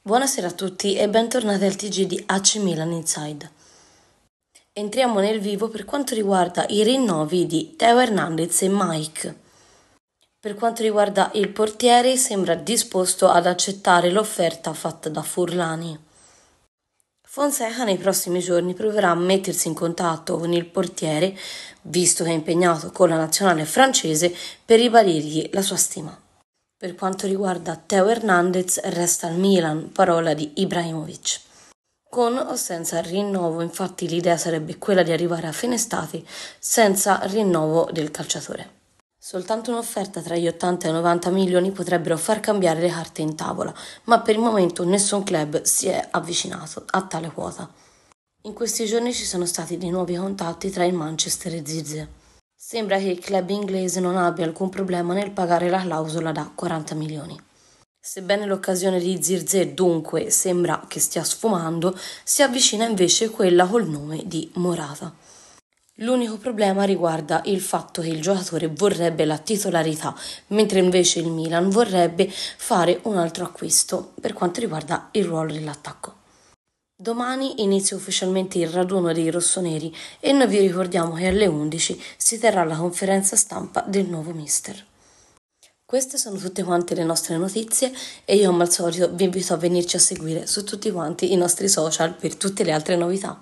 Buonasera a tutti e bentornati al TG di AC Milan Inside. Entriamo nel vivo per quanto riguarda i rinnovi di Teo Hernandez e Mike. Per quanto riguarda il portiere, sembra disposto ad accettare l'offerta fatta da Furlani. Fonseca nei prossimi giorni proverà a mettersi in contatto con il portiere, visto che è impegnato con la nazionale francese, per ribadirgli la sua stima. Per quanto riguarda Teo Hernandez, resta al Milan, parola di Ibrahimovic. Con o senza rinnovo, infatti, l'idea sarebbe quella di arrivare a fine estate senza rinnovo del calciatore. Soltanto un'offerta tra gli 80 e i 90 milioni potrebbero far cambiare le carte in tavola, ma per il momento nessun club si è avvicinato a tale quota. In questi giorni ci sono stati dei nuovi contatti tra il Manchester e Zizze. Sembra che il club inglese non abbia alcun problema nel pagare la clausola da 40 milioni. Sebbene l'occasione di Zirze dunque sembra che stia sfumando, si avvicina invece quella col nome di Morata. L'unico problema riguarda il fatto che il giocatore vorrebbe la titolarità, mentre invece il Milan vorrebbe fare un altro acquisto per quanto riguarda il ruolo dell'attacco. Domani inizia ufficialmente il raduno dei rossoneri e noi vi ricordiamo che alle 11 si terrà la conferenza stampa del nuovo mister. Queste sono tutte quante le nostre notizie e io come al solito vi invito a venirci a seguire su tutti quanti i nostri social per tutte le altre novità.